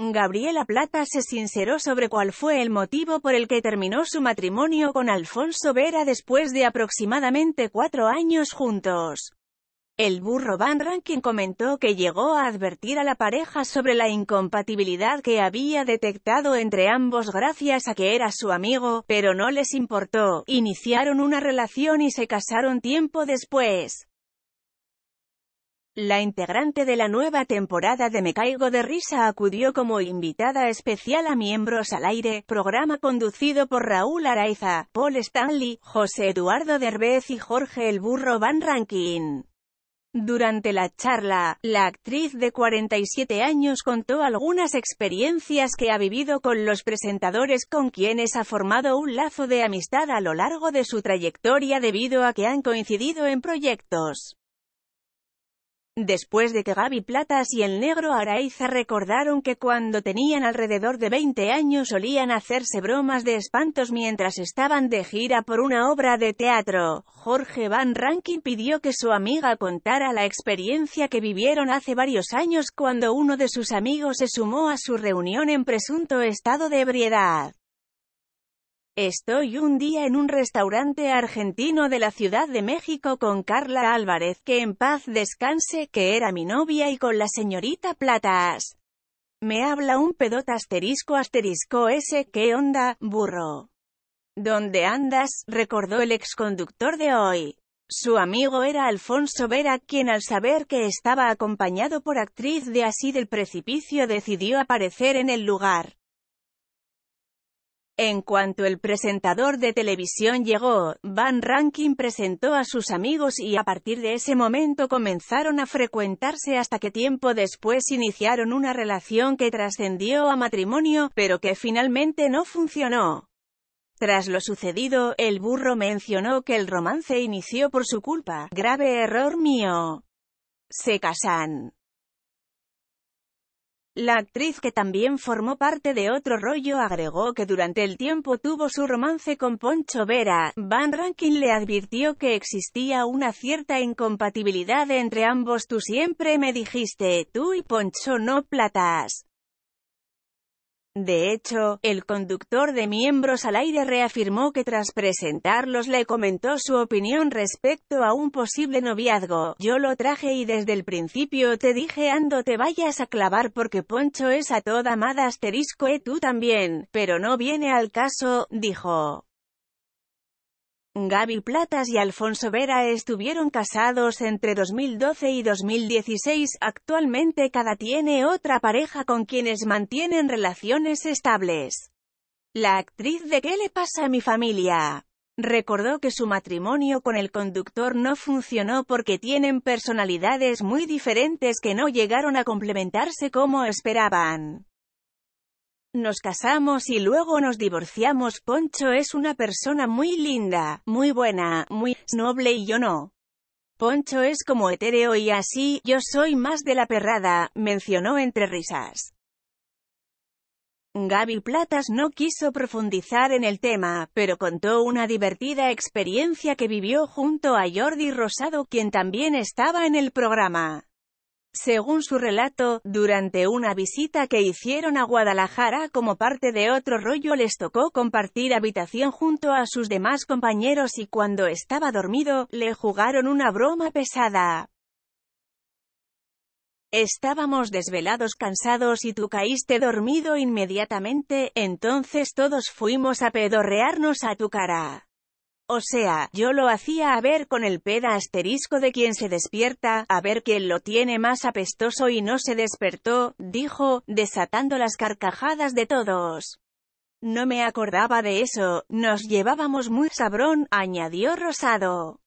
Gabriela Plata se sinceró sobre cuál fue el motivo por el que terminó su matrimonio con Alfonso Vera después de aproximadamente cuatro años juntos. El burro Van Rankin comentó que llegó a advertir a la pareja sobre la incompatibilidad que había detectado entre ambos gracias a que era su amigo, pero no les importó, iniciaron una relación y se casaron tiempo después. La integrante de la nueva temporada de Me Caigo de Risa acudió como invitada especial a Miembros al Aire, programa conducido por Raúl Araiza, Paul Stanley, José Eduardo Derbez y Jorge El Burro Van Rankin. Durante la charla, la actriz de 47 años contó algunas experiencias que ha vivido con los presentadores con quienes ha formado un lazo de amistad a lo largo de su trayectoria debido a que han coincidido en proyectos. Después de que Gaby Platas y el negro Araiza recordaron que cuando tenían alrededor de 20 años solían hacerse bromas de espantos mientras estaban de gira por una obra de teatro, Jorge Van Rankin pidió que su amiga contara la experiencia que vivieron hace varios años cuando uno de sus amigos se sumó a su reunión en presunto estado de ebriedad. Estoy un día en un restaurante argentino de la Ciudad de México con Carla Álvarez, que en paz descanse, que era mi novia y con la señorita Platas. Me habla un pedota asterisco asterisco ese, ¿qué onda, burro? ¿Dónde andas? recordó el exconductor de hoy. Su amigo era Alfonso Vera, quien al saber que estaba acompañado por actriz de Así del Precipicio decidió aparecer en el lugar. En cuanto el presentador de televisión llegó, Van Rankin presentó a sus amigos y a partir de ese momento comenzaron a frecuentarse hasta que tiempo después iniciaron una relación que trascendió a matrimonio, pero que finalmente no funcionó. Tras lo sucedido, el burro mencionó que el romance inició por su culpa. Grave error mío. Se casan. La actriz que también formó parte de otro rollo agregó que durante el tiempo tuvo su romance con Poncho Vera, Van Rankin le advirtió que existía una cierta incompatibilidad entre ambos tú siempre me dijiste, tú y Poncho no platas. De hecho, el conductor de miembros al aire reafirmó que tras presentarlos le comentó su opinión respecto a un posible noviazgo. Yo lo traje y desde el principio te dije ando te vayas a clavar porque Poncho es a toda amada asterisco e tú también, pero no viene al caso, dijo. Gaby Platas y Alfonso Vera estuvieron casados entre 2012 y 2016, actualmente cada tiene otra pareja con quienes mantienen relaciones estables. La actriz de ¿Qué le pasa a mi familia? Recordó que su matrimonio con el conductor no funcionó porque tienen personalidades muy diferentes que no llegaron a complementarse como esperaban. Nos casamos y luego nos divorciamos. Poncho es una persona muy linda, muy buena, muy noble y yo no. Poncho es como etéreo y así, yo soy más de la perrada, mencionó entre risas. Gaby Platas no quiso profundizar en el tema, pero contó una divertida experiencia que vivió junto a Jordi Rosado, quien también estaba en el programa. Según su relato, durante una visita que hicieron a Guadalajara como parte de otro rollo les tocó compartir habitación junto a sus demás compañeros y cuando estaba dormido, le jugaron una broma pesada. Estábamos desvelados cansados y tú caíste dormido inmediatamente, entonces todos fuimos a pedorrearnos a tu cara. O sea, yo lo hacía a ver con el peda asterisco de quien se despierta, a ver quién lo tiene más apestoso y no se despertó, dijo, desatando las carcajadas de todos. No me acordaba de eso, nos llevábamos muy sabrón, añadió Rosado.